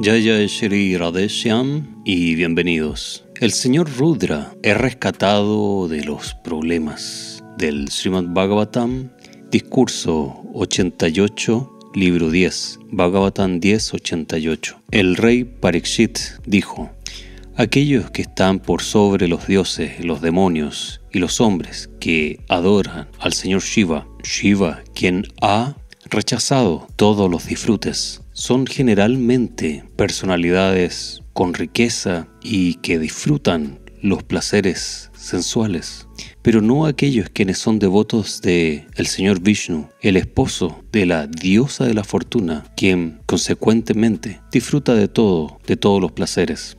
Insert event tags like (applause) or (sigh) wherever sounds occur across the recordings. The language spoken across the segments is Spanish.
Jaya Shri Radeshyam y bienvenidos. El señor Rudra es rescatado de los problemas del Srimad Bhagavatam, discurso 88, libro 10, Bhagavatam 10, 88. El rey Parikshit dijo: Aquellos que están por sobre los dioses, los demonios y los hombres que adoran al señor Shiva, Shiva, quien ha rechazado todos los disfrutes son generalmente personalidades con riqueza y que disfrutan los placeres sensuales, pero no aquellos quienes son devotos de el señor Vishnu, el esposo de la diosa de la fortuna, quien consecuentemente disfruta de todo, de todos los placeres.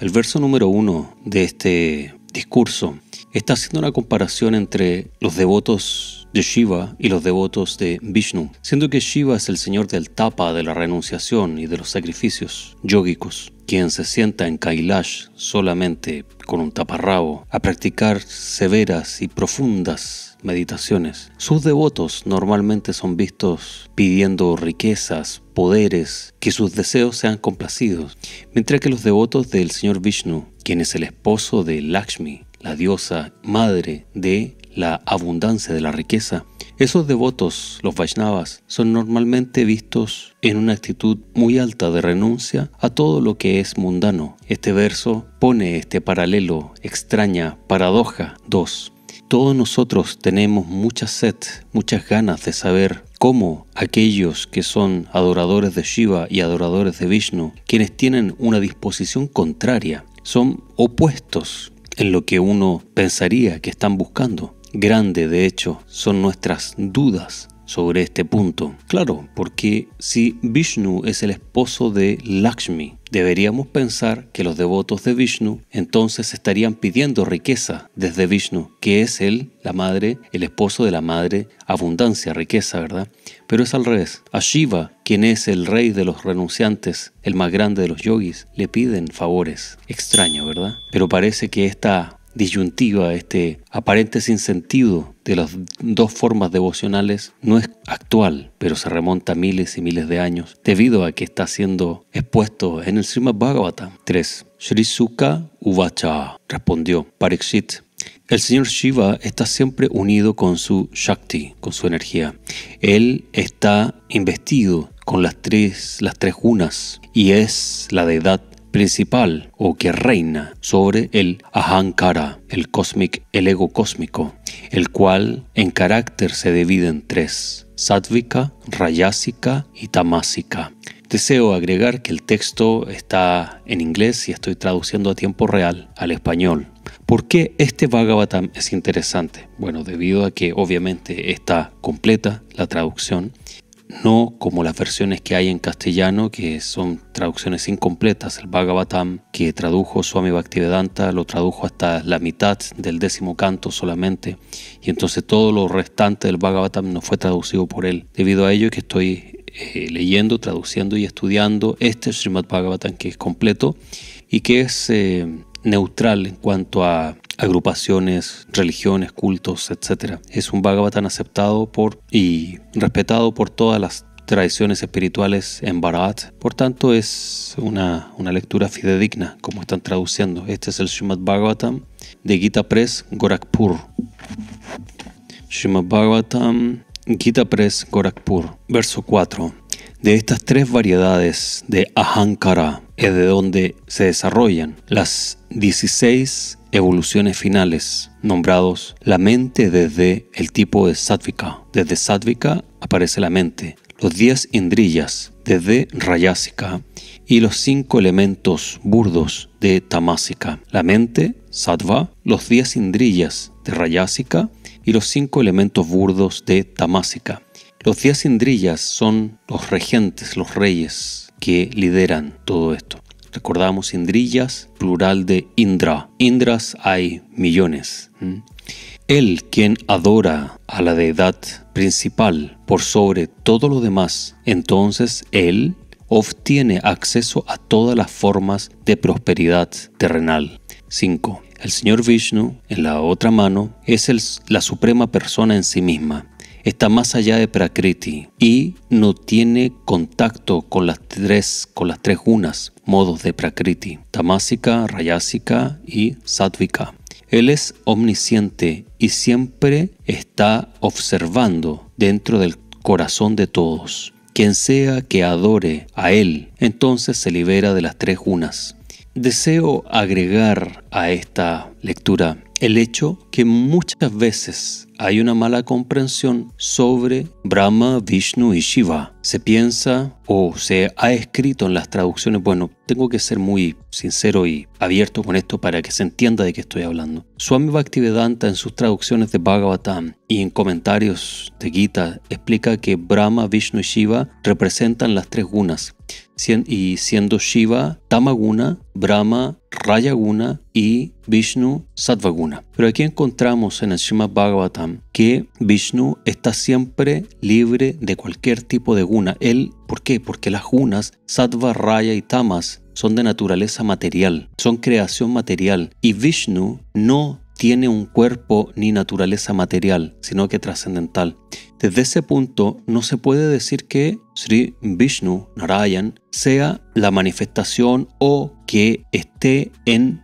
El verso número uno de este discurso está haciendo una comparación entre los devotos de Shiva y los devotos de Vishnu, siendo que Shiva es el señor del tapa de la renunciación y de los sacrificios yógicos, quien se sienta en Kailash solamente con un taparrabo a practicar severas y profundas meditaciones. Sus devotos normalmente son vistos pidiendo riquezas, poderes, que sus deseos sean complacidos, mientras que los devotos del señor Vishnu, quien es el esposo de Lakshmi, la diosa madre de la abundancia de la riqueza. Esos devotos, los Vaishnavas, son normalmente vistos en una actitud muy alta de renuncia a todo lo que es mundano. Este verso pone este paralelo, extraña, paradoja 2. Todos nosotros tenemos mucha sed, muchas ganas de saber cómo aquellos que son adoradores de Shiva y adoradores de Vishnu, quienes tienen una disposición contraria, son opuestos en lo que uno pensaría que están buscando grande, de hecho, son nuestras dudas sobre este punto. Claro, porque si Vishnu es el esposo de Lakshmi, deberíamos pensar que los devotos de Vishnu entonces estarían pidiendo riqueza desde Vishnu, que es él, la madre, el esposo de la madre, abundancia, riqueza, ¿verdad? Pero es al revés. A Shiva, quien es el rey de los renunciantes, el más grande de los yogis, le piden favores. Extraño, ¿verdad? Pero parece que esta disyuntiva, este aparente sinsentido de las dos formas devocionales no es actual, pero se remonta miles y miles de años debido a que está siendo expuesto en el Srimad Bhagavatam 3. Sri Sukha Uvacha respondió Parikshit el señor Shiva está siempre unido con su Shakti, con su energía. Él está investido con las tres, las tres gunas y es la deidad principal o que reina sobre el Ahankara, el cosmic, el ego cósmico, el cual en carácter se divide en tres, Sattvika, rayásica y tamásica. Deseo agregar que el texto está en inglés y estoy traduciendo a tiempo real al español. ¿Por qué este Bhagavatam es interesante? Bueno, debido a que obviamente está completa la traducción no como las versiones que hay en castellano, que son traducciones incompletas. El Bhagavatam, que tradujo Swami Bhaktivedanta, lo tradujo hasta la mitad del décimo canto solamente, y entonces todo lo restante del Bhagavatam no fue traducido por él. Debido a ello que estoy eh, leyendo, traduciendo y estudiando este Srimad Bhagavatam, que es completo y que es eh, neutral en cuanto a agrupaciones, religiones, cultos, etc. Es un Bhagavatam aceptado por y respetado por todas las tradiciones espirituales en Bharat. Por tanto, es una, una, lectura fidedigna, como están traduciendo. Este es el Srimad Bhagavatam de Gita Press Gorakhpur. Srimad Bhagavatam Gita Press Gorakhpur, verso 4. De estas tres variedades de Ahankara es de donde se desarrollan las 16 evoluciones finales, nombrados la mente desde el tipo de sattvika, Desde sattvika aparece la mente, los 10 indrillas desde rayásica y los cinco elementos burdos de tamásica. La mente, sattva, los 10 indrillas de rayásica y los cinco elementos burdos de tamásica. Los 10 indrillas son los regentes, los reyes que lideran todo esto. Recordamos Indrillas, plural de Indra. Indras hay millones. Él quien adora a la deidad principal por sobre todo lo demás, entonces Él obtiene acceso a todas las formas de prosperidad terrenal. 5. El Señor Vishnu, en la otra mano, es la suprema persona en sí misma está más allá de Prakriti y no tiene contacto con las tres, con las tres gunas, modos de Prakriti, tamásica, rayásica y Sattvika. Él es omnisciente y siempre está observando dentro del corazón de todos. Quien sea que adore a Él, entonces se libera de las tres unas. Deseo agregar a esta lectura el hecho que muchas veces hay una mala comprensión sobre Brahma, Vishnu y Shiva. Se piensa o se ha escrito en las traducciones, bueno, tengo que ser muy sincero y abierto con esto para que se entienda de qué estoy hablando. Swami Bhaktivedanta en sus traducciones de Bhagavatam y en comentarios de Gita explica que Brahma, Vishnu y Shiva representan las tres gunas y siendo Shiva Tamaguna, Brahma, Rayaguna y Vishnu Guna. Pero aquí encontramos en el Srimad Bhagavatam que Vishnu está siempre libre de cualquier tipo de guna. Él, ¿por qué? Porque las gunas, Sattva, Raya y Tamas son de naturaleza material, son creación material y Vishnu no tiene un cuerpo ni naturaleza material, sino que trascendental. Desde ese punto no se puede decir que Sri Vishnu Narayan sea la manifestación o que esté en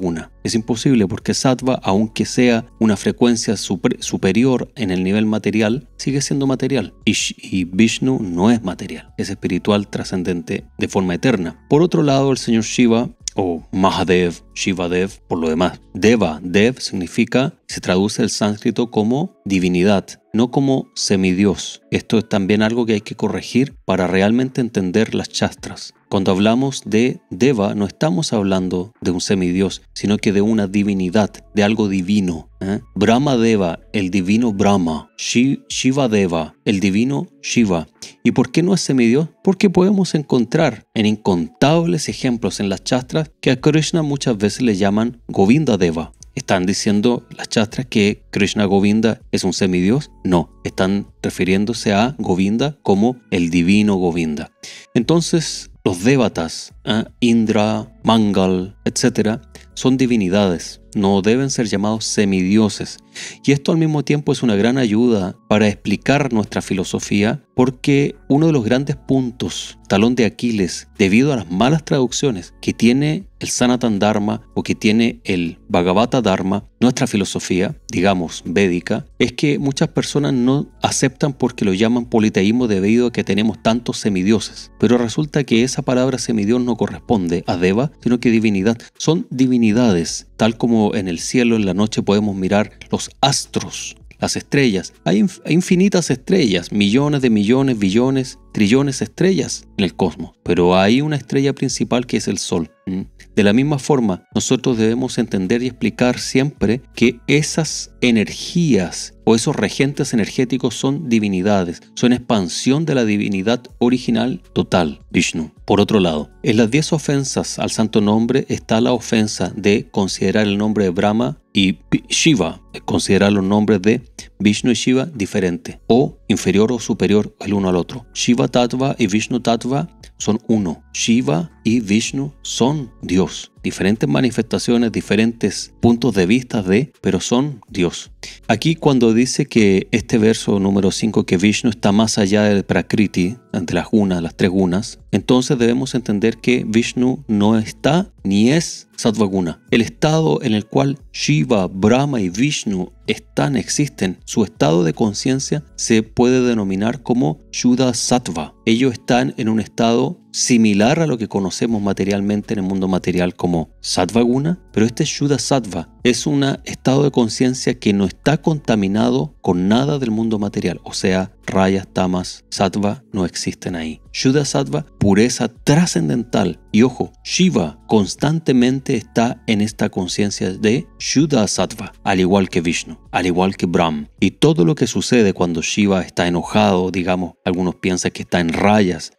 guna, Es imposible porque Sattva, aunque sea una frecuencia superior en el nivel material, sigue siendo material. y Vishnu no es material, es espiritual trascendente de forma eterna. Por otro lado, el señor Shiva o Mahadev, Shivadev, por lo demás. Deva, Dev significa, se traduce el sánscrito como divinidad, no como semidios. Esto es también algo que hay que corregir para realmente entender las chastras. Cuando hablamos de Deva, no estamos hablando de un semidios, sino que de una divinidad, de algo divino. ¿eh? Brahma Deva, el divino Brahma. Shiva Deva, el divino Shiva. ¿Y por qué no es semidios? Porque podemos encontrar en incontables ejemplos en las chastras que a Krishna muchas veces le llaman Govinda Deva. ¿Están diciendo las chastras que Krishna Govinda es un semidios? No, están refiriéndose a Govinda como el divino Govinda. Entonces, los devatas, ¿eh? Indra, Mangal, etc., son divinidades no deben ser llamados semidioses. Y esto al mismo tiempo es una gran ayuda para explicar nuestra filosofía porque uno de los grandes puntos, talón de Aquiles, debido a las malas traducciones que tiene el Sanatan Dharma o que tiene el Bhagavata Dharma, nuestra filosofía, digamos, védica, es que muchas personas no aceptan porque lo llaman politeísmo debido a que tenemos tantos semidioses. Pero resulta que esa palabra semidios no corresponde a Deva, sino que divinidad. Son divinidades tal como en el cielo en la noche podemos mirar los astros, las estrellas. Hay, infinitas estrellas, millones de millones, billones, trillones de estrellas en el cosmos, pero hay una estrella principal que es el Sol. Mm. De la misma forma, nosotros debemos entender y explicar siempre que esas energías o esos regentes energéticos son divinidades, son expansión de la divinidad original total, Vishnu. Por otro lado, en las 10 ofensas al santo nombre está la ofensa de considerar el nombre de Brahma y Shiva, considerar los nombres de Vishnu y Shiva diferente o inferior o superior el uno al otro. Shiva Tattva y Vishnu Tattva son uno. Shiva y Vishnu son Dios diferentes manifestaciones, diferentes puntos de vista de, pero son Dios. Aquí cuando dice que este verso número 5, que Vishnu está más allá del Prakriti, ante las gunas, las tres gunas, entonces debemos entender que Vishnu no está ni es Satvaguna. El estado en el cual Shiva, Brahma y Vishnu están, existen, su estado de conciencia se puede denominar como yudha Sattva. Ellos están en un estado similar a lo que conocemos materialmente en el mundo material como sattva guna, pero este Shuddha satva es un estado de conciencia que no está contaminado con nada del mundo material, o sea, rayas, tamas, sattva no existen ahí. Shuddha satva pureza trascendental. Y ojo, Shiva constantemente está en esta conciencia de Shuddha sattva, al igual que Vishnu, al igual que Brahm. Y todo lo que sucede cuando Shiva está enojado, digamos, algunos piensan que está en rayas,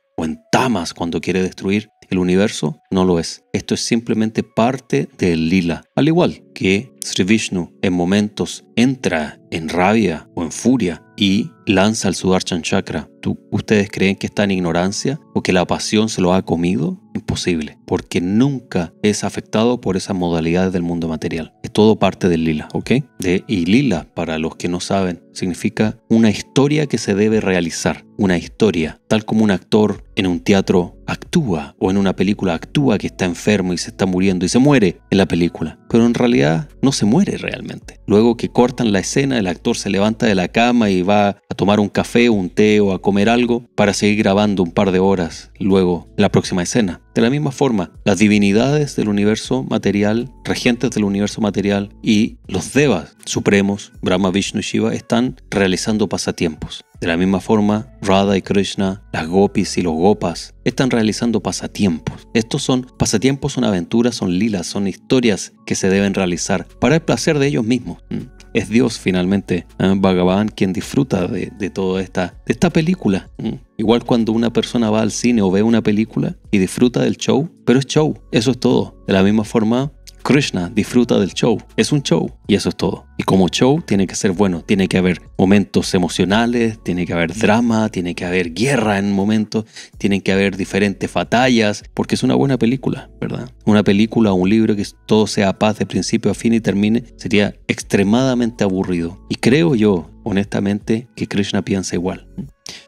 Amas cuando quiere destruir el universo, no lo es. Esto es simplemente parte del lila. Al igual que Sri Vishnu en momentos entra en rabia o en furia y lanza el Sudarshan Chakra. ¿Ustedes creen que está en ignorancia o que la pasión se lo ha comido? Imposible, porque nunca es afectado por esas modalidades del mundo material. Es todo parte del lila, ¿ok? De, y lila, para los que no saben, significa una historia que se debe realizar, una historia, tal como un actor en un teatro actúa, o en una película actúa que está enfermo y se está muriendo y se muere en la película, pero en realidad no se muere realmente. Luego que cortan la escena, el actor se levanta de la cama y va a tomar un café, un té o a comer algo para seguir grabando un par de horas luego la próxima escena. De la misma forma, las divinidades del universo material, regentes del universo material y los devas supremos, Brahma, Vishnu y Shiva, están realizando pasatiempos. De la misma forma, Radha y Krishna, las gopis y los gopas, están realizando pasatiempos. Estos son pasatiempos, son aventuras, son lilas, son historias que se deben realizar para el placer de ellos mismos. Mm es Dios finalmente, ¿eh? quien disfruta de, toda esta, de esta película. ¿eh? Igual cuando una persona va al cine o ve una película y disfruta del show, pero es show, eso es todo. De la misma forma, Krishna disfruta del show. Es un show y eso es todo. Y como show tiene que ser bueno, tiene que haber momentos emocionales, tiene que haber drama, tiene que haber guerra en momentos, tienen que haber diferentes batallas, porque es una buena película, ¿verdad? Una película o un libro que todo sea paz de principio a fin y termine sería extremadamente aburrido. Y creo yo, honestamente, que Krishna piensa igual.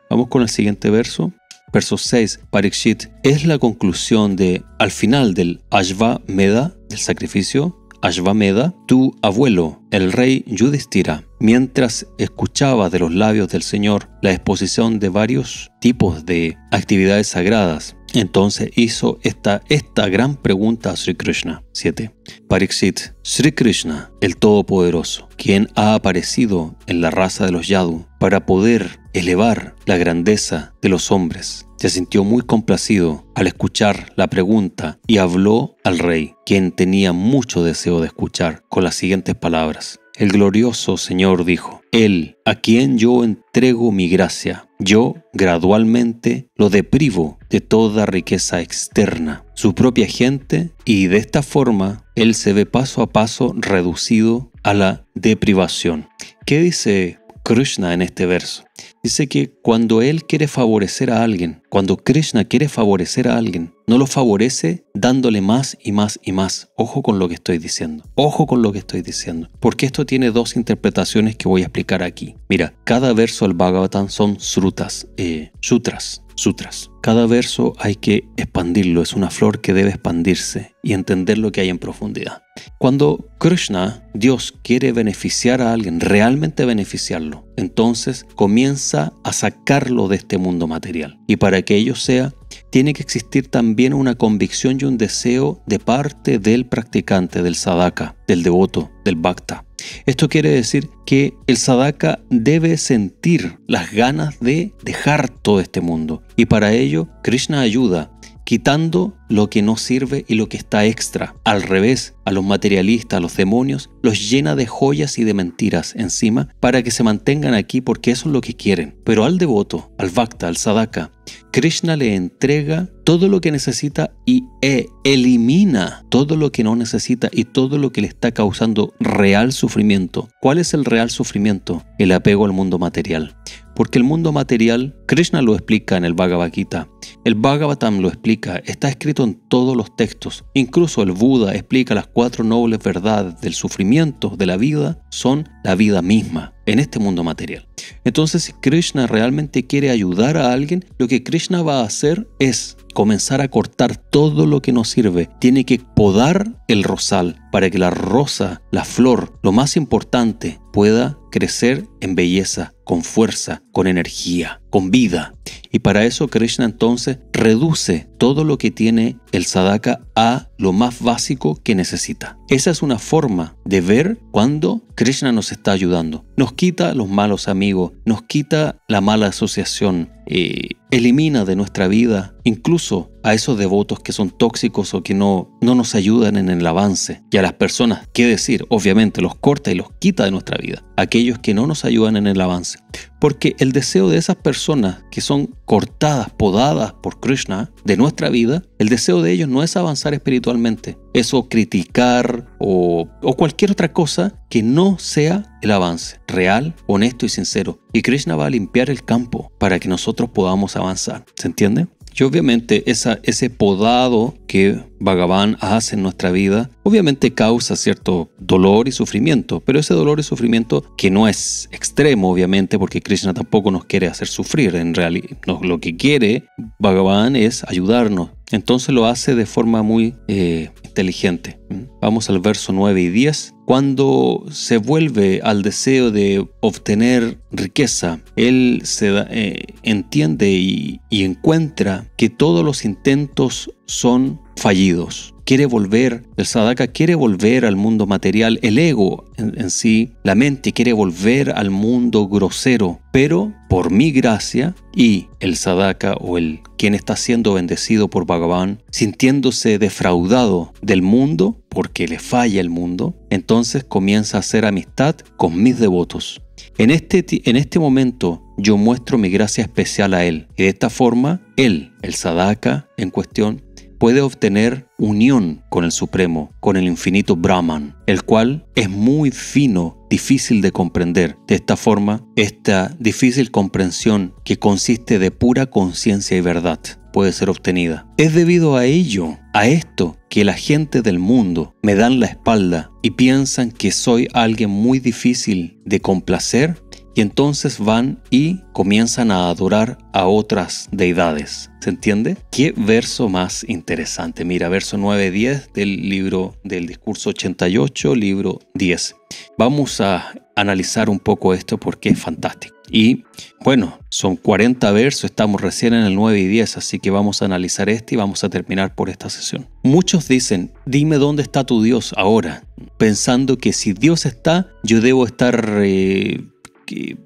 Vamos con el siguiente verso. Verso 6, Parikshit, es la conclusión de, al final del Ashva Meda, el sacrificio, Ashvameda, tu abuelo, el rey Yudhistira, mientras escuchaba de los labios del Señor la exposición de varios tipos de actividades sagradas, entonces hizo esta, esta gran pregunta a Sri Krishna. 7. Pariksit, Sri Krishna, el Todopoderoso, quien ha aparecido en la raza de los Yadu para poder elevar la grandeza de los hombres se sintió muy complacido al escuchar la pregunta y habló al rey, quien tenía mucho deseo de escuchar, con las siguientes palabras. El glorioso Señor dijo, Él, a quien yo entrego mi gracia, yo gradualmente lo deprivo de toda riqueza externa, su propia gente, y de esta forma Él se ve paso a paso reducido a la deprivación. ¿Qué dice Krishna en este verso. Dice que cuando Él quiere favorecer a alguien, cuando Krishna quiere favorecer a alguien, no lo favorece dándole más y más y más. Ojo con lo que estoy diciendo. Ojo con lo que estoy diciendo. Porque esto tiene dos interpretaciones que voy a explicar aquí. Mira, cada verso del Bhagavatam son srutas, eh, sutras sutras. Cada verso hay que expandirlo, es una flor que debe expandirse y entender lo que hay en profundidad. Cuando Krishna, Dios, quiere beneficiar a alguien, realmente beneficiarlo, entonces comienza a sacarlo de este mundo material. Y para que ello sea, tiene que existir también una convicción y un deseo de parte del practicante, del sadaka, del devoto, del bhakta esto quiere decir que el sadaka debe sentir las ganas de dejar todo este mundo y para ello Krishna ayuda quitando lo que no sirve y lo que está extra. Al revés, a los materialistas, a los demonios, los llena de joyas y de mentiras encima para que se mantengan aquí porque eso es lo que quieren. Pero al devoto, al bhakta, al sadaka, Krishna le entrega todo lo que necesita y e elimina todo lo que no necesita y todo lo que le está causando real sufrimiento. ¿Cuál es el real sufrimiento? El apego al mundo material porque el mundo material, Krishna lo explica en el Bhagavad Gita, el Bhagavatam lo explica, está escrito en todos los textos, incluso el Buda explica las cuatro nobles verdades del sufrimiento de la vida, son la vida misma en este mundo material. Entonces, si Krishna realmente quiere ayudar a alguien, lo que Krishna va a hacer es comenzar a cortar todo lo que nos sirve. Tiene que podar el rosal para que la rosa, la flor, lo más importante, pueda crecer en belleza, con fuerza, con energía, con vida. Y para eso Krishna entonces reduce todo lo que tiene el sadaka a lo más básico que necesita. Esa es una forma de ver cuando Krishna nos está ayudando. Nos quita los malos amigos, nos quita la mala asociación, eh, elimina de nuestra vida incluso a esos devotos que son tóxicos o que no, no nos ayudan en el avance. Y a las personas, ¿qué decir? Obviamente los corta y los quita de nuestra vida. Aquellos que no nos ayudan en el avance. Porque el deseo de esas personas que son cortadas, podadas por Krishna de nuestra vida, el deseo de ellos no es avanzar espiritualmente, eso criticar o, o cualquier otra cosa que no sea el avance real, honesto y sincero. Y Krishna va a limpiar el campo para que nosotros podamos avanzar. ¿Se entiende? Y obviamente esa, ese podado que Bhagavan hace en nuestra vida, obviamente causa cierto dolor y sufrimiento, pero ese dolor y sufrimiento que no es extremo, obviamente, porque Krishna tampoco nos quiere hacer sufrir en realidad. lo que quiere Bhagavan es ayudarnos, entonces lo hace de forma muy eh, inteligente. Vamos al verso 9 y 10. Cuando se vuelve al deseo de obtener riqueza, él eh, entiende y encuentra que todos los intentos son fallidos quiere volver, el sadaka quiere volver al mundo material, el ego en, sí, la mente quiere volver al mundo grosero, pero por mi gracia y el sadaka o el quien está siendo bendecido por Bhagavan, sintiéndose defraudado del mundo porque le falla el mundo, entonces comienza a hacer amistad con mis devotos. En este, en este momento yo muestro mi gracia especial a él y de esta forma él, el sadaka en cuestión, puede obtener unión con el Supremo, con el infinito Brahman, el cual es muy fino difícil de comprender. De esta forma, esta difícil comprensión que consiste de pura conciencia y verdad puede ser obtenida. Es debido a ello, a esto, que la gente del mundo me dan la espalda y piensan que soy alguien muy difícil de complacer y entonces van y comienzan a adorar a otras deidades. ¿Se entiende? ¿Qué verso más interesante? Mira, verso 9-10 del libro del discurso 88, libro 10. Vamos a analizar un poco esto porque es fantástico. Y bueno, son 40 versos, estamos recién en el 9 y 10, así que vamos a analizar este y vamos a terminar por esta sesión. Muchos dicen, dime dónde está tu Dios ahora, pensando que si Dios está, yo debo estar... Eh,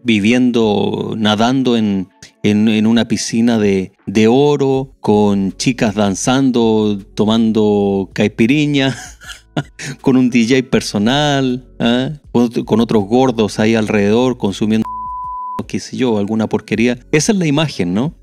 viviendo, nadando en, en, una piscina de, oro, con chicas danzando, tomando caipiriña, (laughs) con un DJ personal, ¿ah? con, con otros gordos ahí alrededor consumiendo (laughs) qué sé yo, alguna porquería. Esa es la imagen, ¿no?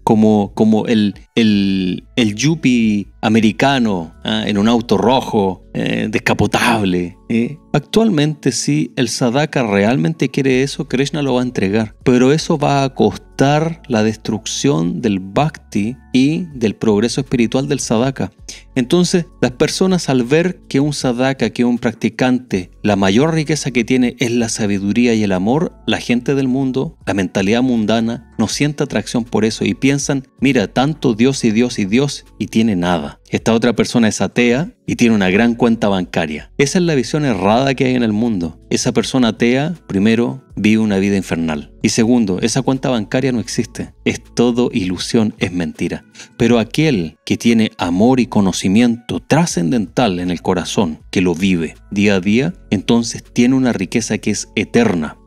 como, el, el, el yuppie americano ¿ah? en un auto rojo, eh, descapotable. ¿eh? Actualmente si el sadaka realmente quiere eso, Krishna lo va a entregar, pero eso va a costar la destrucción del bhakti y del progreso espiritual del sadaka. Entonces, las personas al ver que un sadaka, que un practicante, la mayor riqueza que tiene es la sabiduría y el amor, la gente del mundo, la mentalidad mundana, no siente atracción por eso y piensan, mira, tanto Dios y Dios y Dios y tiene nada. Esta otra persona es atea y tiene una gran cuenta bancaria. Esa es la visión errada que hay en el mundo. Esa persona atea, primero, vive una vida infernal. Y segundo, esa cuenta bancaria no existe. Es todo ilusión, es mentira. Pero aquel que tiene amor y conocimiento trascendental en el corazón, que lo vive día a día, entonces tiene una riqueza que es eterna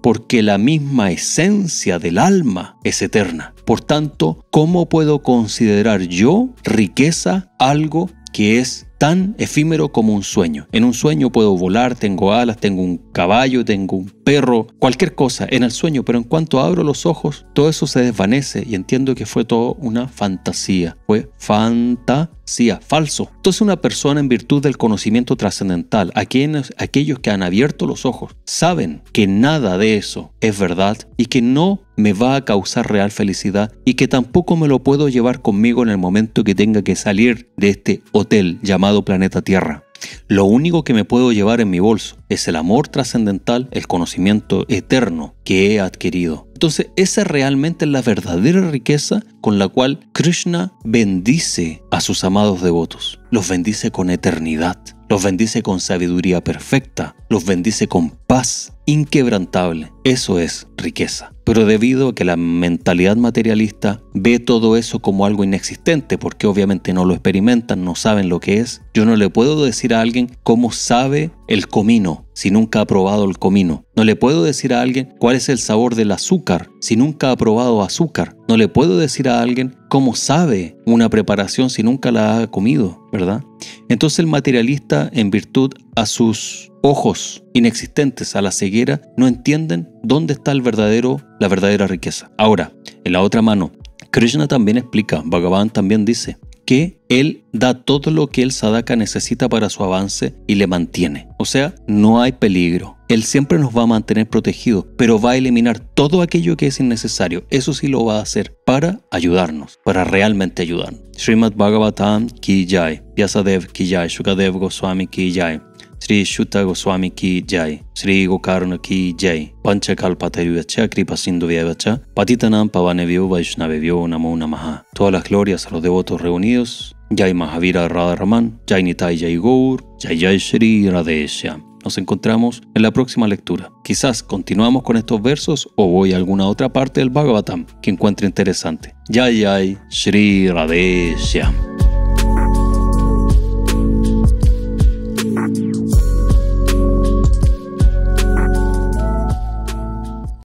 porque la misma esencia del alma es eterna. Por tanto, ¿cómo puedo considerar yo riqueza algo que es tan efímero como un sueño. En un sueño puedo volar, tengo alas, tengo un caballo, tengo un perro, cualquier cosa en el sueño, pero en cuanto abro los ojos, todo eso se desvanece y entiendo que fue todo una fantasía, fue fantasía sea falso. Entonces una persona en virtud del conocimiento trascendental, aquellos que han abierto los ojos, saben que nada de eso es verdad y que no me va a causar real felicidad y que tampoco me lo puedo llevar conmigo en el momento que tenga que salir de este hotel llamado planeta Tierra. Lo único que me puedo llevar en mi bolso es el amor trascendental, el conocimiento eterno que he adquirido. Entonces esa realmente la verdadera riqueza con la cual Krishna bendice a sus amados devotos los bendice con eternidad, los bendice con sabiduría perfecta, los bendice con paz inquebrantable. Eso es riqueza. Pero debido a que la mentalidad materialista ve todo eso como algo inexistente, porque obviamente no lo experimentan, no saben lo que es, yo no le puedo decir a alguien cómo sabe el comino si nunca ha probado el comino. No le puedo decir a alguien cuál es el sabor del azúcar si nunca ha probado azúcar. No le puedo decir a alguien ¿Cómo sabe una preparación si nunca la ha comido, verdad? Entonces el materialista, en virtud a sus ojos inexistentes, a la ceguera, no entienden dónde está el verdadero, la verdadera riqueza. Ahora, en la otra mano, Krishna también explica, Bhagavan también dice, que él da todo lo que el sadaka necesita para su avance y le mantiene. O sea, no hay peligro. Él siempre nos va a mantener protegidos, pero va a eliminar todo aquello que es innecesario. Eso sí lo va a hacer para ayudarnos, para realmente ayudarnos. Srimad Bhagavatam Ki Jai, Vyasadev Ki Jai, Shukadev Goswami Ki Jai. Sri Shuta Goswami Ki Jai, Sri Gokarna Ki Jai, Panchakalpatayuvacha Kripa Sindhuvyavacha, Patitanam Pavanevyo Vaishnavevyo Namo Namaha. Todas las glorias a los devotos reunidos, Jai Mahavira Radharaman, Jai Nitai Jai Gaur, Jai Jai Sri Radhesha. Nos encontramos en la próxima lectura. Quizás continuamos con estos versos o voy a alguna otra parte del Bhagavatam que encuentre interesante. Jai Jai Shri Radhesha.